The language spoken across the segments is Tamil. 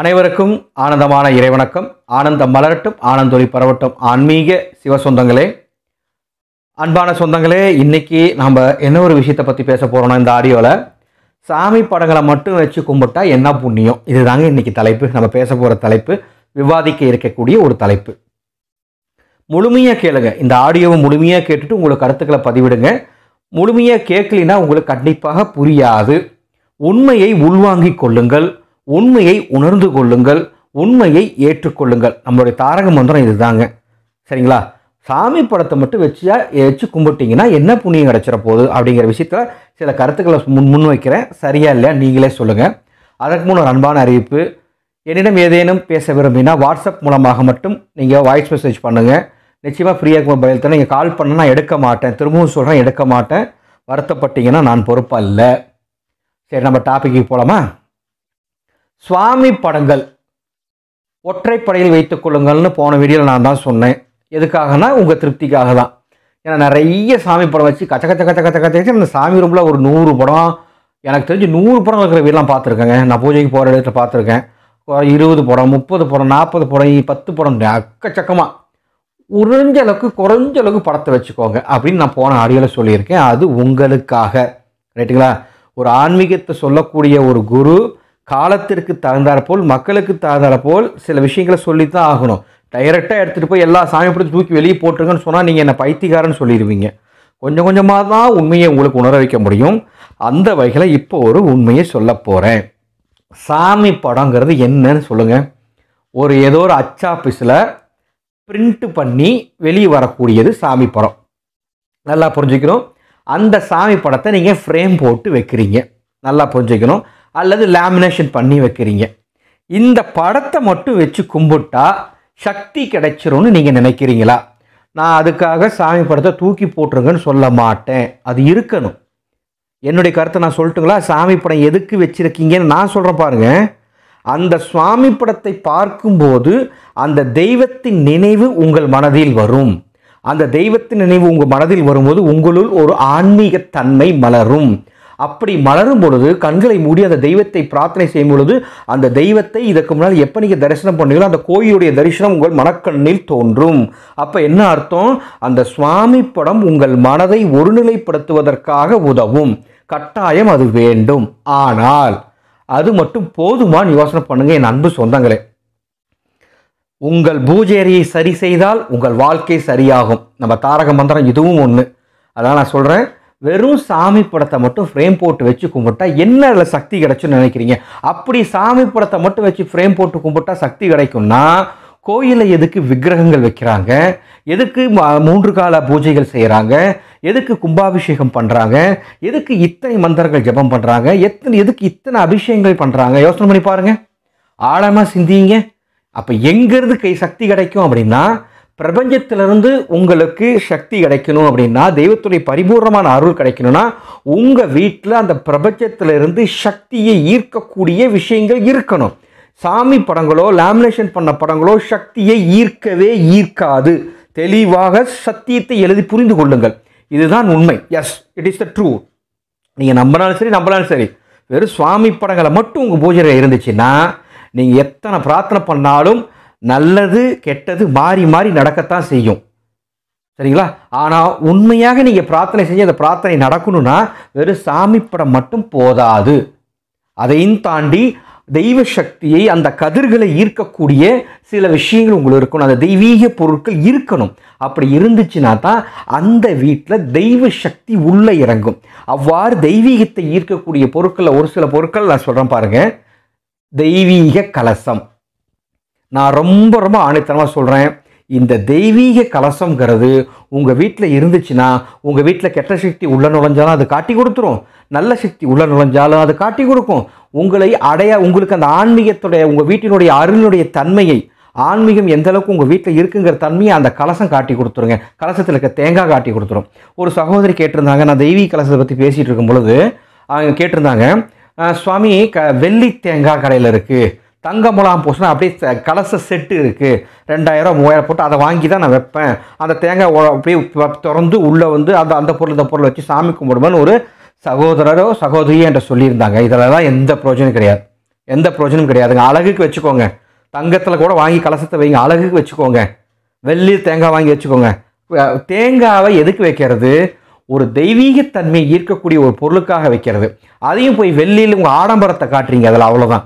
அனைவருக்கும் ஆனந்தமான இறைவணக்கம் ஆனந்தம் மலரட்டும் ஆனந்தொலி பரவட்டும் ஆன்மீக சிவ சொந்தங்களே அன்பான சொந்தங்களே இன்றைக்கி நம்ம என்ன ஒரு விஷயத்தை பற்றி பேச போகிறோம்னா இந்த ஆடியோவில் சாமி படங்களை மட்டும் வச்சு கும்பிட்டா என்ன புண்ணியம் இதுதாங்க இன்றைக்கி தலைப்பு நம்ம பேச போகிற தலைப்பு விவாதிக்க இருக்கக்கூடிய ஒரு தலைப்பு முழுமையாக கேளுங்க இந்த ஆடியோவை முழுமையாக கேட்டுட்டு உங்களுக்கு கருத்துக்களை பதிவிடுங்க முழுமையாக கேட்கலினா உங்களுக்கு கண்டிப்பாக புரியாது உண்மையை உள்வாங்கிக் கொள்ளுங்கள் உண்மையை உணர்ந்து கொள்ளுங்கள் உண்மையை ஏற்றுக்கொள்ளுங்கள் நம்மளுடைய தாரக மந்திரம் இதுதாங்க சரிங்களா சாமி படத்தை மட்டும் வச்சா வச்சு கும்பிட்டிங்கன்னா என்ன புண்ணியம் கிடச்சிட போகுது அப்படிங்கிற விஷயத்தில் சில கருத்துக்களை முன் முன் வைக்கிறேன் சரியா இல்லையா நீங்களே சொல்லுங்கள் அதற்கு முன் ஒரு அன்பான அறிவிப்பு என்னிடம் ஏதேனும் பேச விரும்பினா வாட்ஸ்அப் மூலமாக மட்டும் நீங்கள் வாய்ஸ் மெசேஜ் பண்ணுங்கள் நிச்சயமாக ஃப்ரீயாக இருக்கும் மொபைல் தான் நீங்கள் கால் பண்ண நான் எடுக்க மாட்டேன் திரும்பவும் சொல்கிறேன் எடுக்க மாட்டேன் வருத்தப்பட்டீங்கன்னா நான் பொறுப்பாக இல்லை சரி நம்ம டாப்பிக்கு போகலாமா சுவாமி படங்கள் ஒற்றைப்படையில் வைத்துக் கொள்ளுங்கள்னு போன வீடியோவில் நான் தான் சொன்னேன் எதுக்காகனா உங்கள் திருப்திக்காக தான் ஏன்னா நிறைய சாமி படம் வச்சு கச்ச கச்ச கச்ச கச்ச கச்ச கச்சு அந்த சாமி ரூமில் ஒரு நூறு படம் எனக்கு தெரிஞ்சு நூறு படம் இருக்கிற வீடெலாம் பார்த்துருக்கேங்க நான் பூஜைக்கு போகிற இடத்துல பார்த்துருக்கேன் இருபது படம் முப்பது படம் நாற்பது படம் பத்து படம் அக்கச்சக்கமாக உறிஞ்ச அளவுக்கு குறைஞ்ச அளவுக்கு படத்தை வச்சுக்கோங்க அப்படின்னு நான் போன ஆடியோவில் சொல்லியிருக்கேன் அது உங்களுக்காக ரைட்டுங்களா ஒரு ஆன்மீகத்தை சொல்லக்கூடிய ஒரு குரு காலத்திற்கு போல் மக்களுக்கு போல் சில விஷயங்களை சொல்லித்தான் ஆகணும் டைரெக்டாக எடுத்துகிட்டு போய் எல்லா சாமி பிடிச்சி தூக்கி வெளியே போட்டுருங்கன்னு சொன்னால் நீங்கள் என்னை பைத்தியக்காரன்னு சொல்லிடுவீங்க கொஞ்சம் கொஞ்சமாக தான் உண்மையை உங்களுக்கு உணர வைக்க முடியும் அந்த வகையில் இப்போ ஒரு உண்மையை சொல்ல போகிறேன் சாமி படங்கிறது என்னன்னு சொல்லுங்கள் ஒரு ஏதோ ஒரு அச்சாஃபீஸில் பிரிண்ட்டு பண்ணி வெளியே வரக்கூடியது சாமி படம் நல்லா புரிஞ்சுக்கணும் அந்த சாமி படத்தை நீங்கள் ஃப்ரேம் போட்டு வைக்கிறீங்க நல்லா புரிஞ்சுக்கணும் அல்லது லேமினேஷன் பண்ணி வைக்கிறீங்க இந்த படத்தை மட்டும் வச்சு கும்பிட்டா சக்தி கிடைச்சிரும்னு நீங்கள் நினைக்கிறீங்களா நான் அதுக்காக சாமி படத்தை தூக்கி போட்டுருங்கன்னு சொல்ல மாட்டேன் அது இருக்கணும் என்னுடைய கருத்தை நான் சொல்லட்டுங்களா சாமி படம் எதுக்கு வச்சுருக்கீங்கன்னு நான் சொல்கிறேன் பாருங்க அந்த சுவாமி படத்தை பார்க்கும்போது அந்த தெய்வத்தின் நினைவு உங்கள் மனதில் வரும் அந்த தெய்வத்தின் நினைவு உங்கள் மனதில் வரும்போது உங்களுள் ஒரு ஆன்மீகத்தன்மை மலரும் அப்படி மலரும் பொழுது கண்களை மூடி அந்த தெய்வத்தை பிரார்த்தனை செய்யும் பொழுது அந்த தெய்வத்தை இதற்கு முன்னால் எப்போ நீங்கள் தரிசனம் பண்ணீங்களோ அந்த கோயிலுடைய தரிசனம் உங்கள் மனக்கண்ணில் தோன்றும் அப்போ என்ன அர்த்தம் அந்த சுவாமி படம் உங்கள் மனதை ஒருநிலைப்படுத்துவதற்காக உதவும் கட்டாயம் அது வேண்டும் ஆனால் அது மட்டும் போதுமான்னு யோசனை பண்ணுங்க என் அன்பு சொந்தங்களே உங்கள் பூஜேரியை சரி செய்தால் உங்கள் வாழ்க்கை சரியாகும் நம்ம தாரக மந்திரம் இதுவும் ஒன்று அதனால் நான் சொல்கிறேன் வெறும் சாமி படத்தை மட்டும் ஃப்ரேம் போட்டு வச்சு கும்பிட்டா என்ன அதில் சக்தி கிடைச்சுன்னு நினைக்கிறீங்க அப்படி சாமி படத்தை மட்டும் வச்சு ஃப்ரேம் போட்டு கும்பிட்டா சக்தி கிடைக்கும்னா கோயிலில் எதுக்கு விக்கிரகங்கள் வைக்கிறாங்க எதுக்கு மூன்று கால பூஜைகள் செய்கிறாங்க எதுக்கு கும்பாபிஷேகம் பண்ணுறாங்க எதுக்கு இத்தனை மந்தர்கள் ஜபம் பண்ணுறாங்க எத்தனை எதுக்கு இத்தனை அபிஷேகங்கள் பண்ணுறாங்க யோசனை பண்ணி பாருங்கள் ஆழமாக சிந்திங்க அப்போ எங்கேருந்து கை சக்தி கிடைக்கும் அப்படின்னா பிரபஞ்சத்திலிருந்து உங்களுக்கு சக்தி கிடைக்கணும் அப்படின்னா தெய்வத்துடைய பரிபூர்ணமான அருள் கிடைக்கணும்னா உங்கள் வீட்டில் அந்த பிரபஞ்சத்திலிருந்து சக்தியை ஈர்க்கக்கூடிய விஷயங்கள் இருக்கணும் சாமி படங்களோ லேமினேஷன் பண்ண படங்களோ சக்தியை ஈர்க்கவே ஈர்க்காது தெளிவாக சத்தியத்தை எழுதி புரிந்து கொள்ளுங்கள் இதுதான் உண்மை yes it is the true நீங்கள் நம்பினாலும் சரி நம்பினாலும் சரி வெறும் சுவாமி படங்களை மட்டும் உங்கள் பூஜையில் இருந்துச்சுன்னா நீங்கள் எத்தனை பிரார்த்தனை பண்ணாலும் நல்லது கெட்டது மாறி மாறி நடக்கத்தான் செய்யும் சரிங்களா ஆனால் உண்மையாக நீங்கள் பிரார்த்தனை செஞ்சு அந்த பிரார்த்தனை நடக்கணும்னா வெறும் சாமி படம் மட்டும் போதாது அதையும் தாண்டி தெய்வ சக்தியை அந்த கதிர்களை ஈர்க்கக்கூடிய சில விஷயங்கள் உங்களுக்கு இருக்கணும் அந்த தெய்வீக பொருட்கள் இருக்கணும் அப்படி இருந்துச்சுன்னா தான் அந்த வீட்டில் தெய்வ சக்தி உள்ளே இறங்கும் அவ்வாறு தெய்வீகத்தை ஈர்க்கக்கூடிய பொருட்களில் ஒரு சில பொருட்கள் நான் சொல்கிறேன் பாருங்கள் தெய்வீக கலசம் நான் ரொம்ப ரொம்ப ஆணித்தனமாக சொல்கிறேன் இந்த தெய்வீக கலசங்கிறது உங்கள் வீட்டில் இருந்துச்சுன்னா உங்கள் வீட்டில் கெட்ட சக்தி உள்ள நுழைஞ்சாலும் அது காட்டி கொடுத்துரும் நல்ல சக்தி உள்ள நுழைஞ்சாலும் அது காட்டி கொடுக்கும் உங்களை அடைய உங்களுக்கு அந்த ஆன்மீகத்துடைய உங்கள் வீட்டினுடைய அருளினுடைய தன்மையை ஆன்மீகம் எந்த அளவுக்கு உங்கள் வீட்டில் இருக்குங்கிற தன்மையை அந்த கலசம் காட்டி கொடுத்துருங்க கலசத்தில் இருக்க தேங்காய் காட்டி கொடுத்துரும் ஒரு சகோதரி கேட்டிருந்தாங்க நான் தெய்வீக கலசத்தை பற்றி பேசிகிட்டு இருக்கும் பொழுது அவங்க கேட்டிருந்தாங்க சுவாமி க வெள்ளி தேங்காய் கடையில் இருக்குது தங்க முலாம் பூசினா அப்படியே கலச செட்டு இருக்குது ரெண்டாயிரம் மூவாயிரம் போட்டு அதை வாங்கி தான் நான் வைப்பேன் அந்த தேங்காய் அப்படியே திறந்து உள்ளே வந்து அந்த அந்த பொருள் இந்த பொருள் வச்சு சாமி கும்பிடுவேன்னு ஒரு சகோதரரோ சகோதரியோ என்று சொல்லியிருந்தாங்க இதில் தான் எந்த பிரயோஜனம் கிடையாது எந்த பிரயோஜனம் கிடையாதுங்க அழகுக்கு வச்சுக்கோங்க தங்கத்தில் கூட வாங்கி கலசத்தை வைங்க அழகுக்கு வச்சுக்கோங்க வெள்ளி தேங்காய் வாங்கி வச்சுக்கோங்க தேங்காவை எதுக்கு வைக்கிறது ஒரு தெய்வீகத்தன்மையை ஈர்க்கக்கூடிய ஒரு பொருளுக்காக வைக்கிறது அதையும் போய் வெள்ளியில் உங்கள் ஆடம்பரத்தை காட்டுறீங்க அதில் அவ்வளோதான்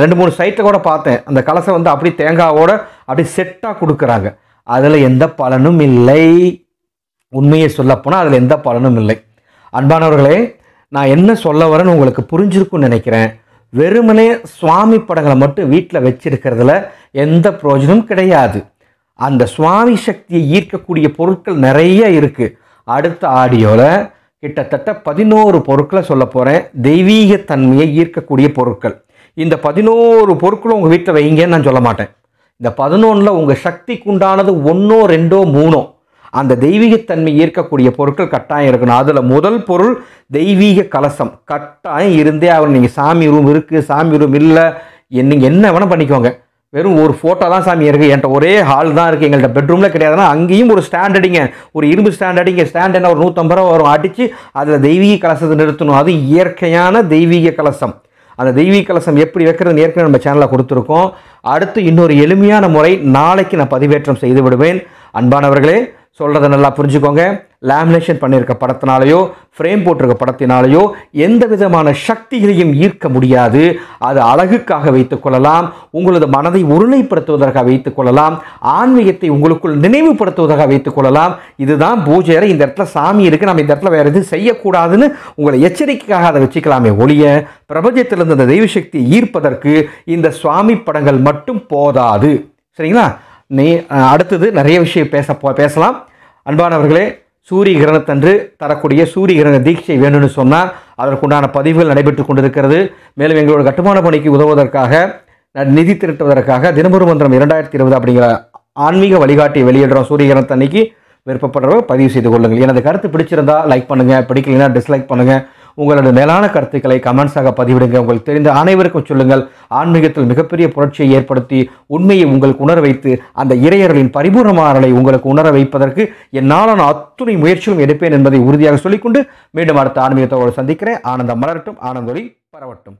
ரெண்டு மூணு சைட்டில் கூட பார்த்தேன் அந்த கலசை வந்து அப்படி தேங்காவோட அப்படி செட்டாக கொடுக்குறாங்க அதில் எந்த பலனும் இல்லை உண்மையை சொல்லப்போனால் அதில் எந்த பலனும் இல்லை அன்பானவர்களே நான் என்ன சொல்ல வரேன்னு உங்களுக்கு புரிஞ்சிருக்குன்னு நினைக்கிறேன் வெறுமனே சுவாமி படங்களை மட்டும் வீட்டில் வச்சிருக்கிறதுல எந்த பிரயோஜனமும் கிடையாது அந்த சுவாமி சக்தியை ஈர்க்கக்கூடிய பொருட்கள் நிறைய இருக்குது அடுத்த ஆடியோவில் கிட்டத்தட்ட பதினோரு பொருட்களை சொல்ல போகிறேன் தன்மையை ஈர்க்கக்கூடிய பொருட்கள் இந்த பதினோரு பொருட்களும் உங்கள் வீட்டில் வைங்கன்னு நான் சொல்ல மாட்டேன் இந்த பதினொன்றில் உங்கள் சக்திக்கு உண்டானது ஒன்றோ ரெண்டோ மூணோ அந்த தெய்வீகத்தன்மை ஈர்க்கக்கூடிய பொருட்கள் கட்டாயம் இருக்கணும் அதில் முதல் பொருள் தெய்வீக கலசம் கட்டாயம் இருந்தே அவர் நீங்கள் சாமி ரூம் இருக்குது சாமி ரூம் இல்லை நீங்கள் என்ன வேணால் பண்ணிக்கோங்க வெறும் ஒரு ஃபோட்டோ தான் சாமி இருக்குது என்கிட்ட ஒரே ஹால் தான் இருக்குது எங்கள்கிட்ட பெட்ரூமில் கிடையாதுன்னா அங்கேயும் ஒரு ஸ்டாண்டர்டிங்க ஒரு இரும்பு ஸ்டாண்டர்டிங்க அடிங்க ஸ்டாண்ட் என்ன ஒரு நூற்றம்பது ரூபா வரும் அடித்து அதில் தெய்வீக கலசத்தை நிறுத்தணும் அது இயற்கையான தெய்வீக கலசம் அந்த தெய்வீக கலசம் எப்படி வைக்கிறது ஏற்கனவே நம்ம சேனலில் கொடுத்துருக்கோம் அடுத்து இன்னொரு எளிமையான முறை நாளைக்கு நான் பதிவேற்றம் செய்து விடுவேன் அன்பானவர்களே சொல்கிறத நல்லா புரிஞ்சுக்கோங்க லேமினேஷன் பண்ணியிருக்க படத்தினாலேயோ ஃப்ரேம் போட்டிருக்க படத்தினாலேயோ எந்த விதமான சக்திகளையும் ஈர்க்க முடியாது அது அழகுக்காக வைத்துக்கொள்ளலாம் உங்களது மனதை ஒருணைப்படுத்துவதற்காக வைத்துக்கொள்ளலாம் ஆன்மீகத்தை உங்களுக்குள் நினைவுபடுத்துவதாக வைத்துக்கொள்ளலாம் இதுதான் பூஜை இந்த இடத்துல சாமி இருக்குது நம்ம இந்த இடத்துல வேறு எதுவும் செய்யக்கூடாதுன்னு உங்களை எச்சரிக்கைக்காக அதை வச்சுக்கலாமே ஒழிய பிரபஞ்சத்திலிருந்து அந்த தெய்வ சக்தியை ஈர்ப்பதற்கு இந்த சுவாமி படங்கள் மட்டும் போதாது சரிங்களா நீ அடுத்தது நிறைய விஷயம் பேச பேசலாம் அன்பானவர்களே சூரிய கிரகணத்தன்று தரக்கூடிய சூரிய கிரகண தீட்சை வேணும்னு சொன்னால் அதற்குண்டான பதிவுகள் நடைபெற்று கொண்டிருக்கிறது மேலும் எங்களோட கட்டுமான பணிக்கு உதவுவதற்காக நிதி திரட்டுவதற்காக தினமொரு மந்திரம் இரண்டாயிரத்தி இருபது அப்படிங்கிற ஆன்மீக வழிகாட்டி வெளியிடுறோம் சூரிய அன்னைக்கு விருப்பப்படுறவங்க பதிவு செய்து கொள்ளுங்கள் எனது கருத்து பிடிச்சிருந்தா லைக் பண்ணுங்கள் பிடிக்கலைன்னா டிஸ்லைக் பண்ணுங்கள் உங்களோட மேலான கருத்துக்களை கமெண்ட்ஸாக பதிவிடுங்க உங்களுக்கு தெரிந்த அனைவருக்கும் சொல்லுங்கள் ஆன்மீகத்தில் மிகப்பெரிய புரட்சியை ஏற்படுத்தி உண்மையை உங்களுக்கு உணர வைத்து அந்த இறையர்களின் பரிபூர்ணமானலை உங்களுக்கு உணர வைப்பதற்கு என்னால் நான் அத்துணை முயற்சியும் எடுப்பேன் என்பதை உறுதியாக சொல்லிக்கொண்டு மீண்டும் அடுத்த ஆன்மீகத்தோடு சந்திக்கிறேன் ஆனந்தம் மலரட்டும் ஆனந்தொலி பரவட்டும்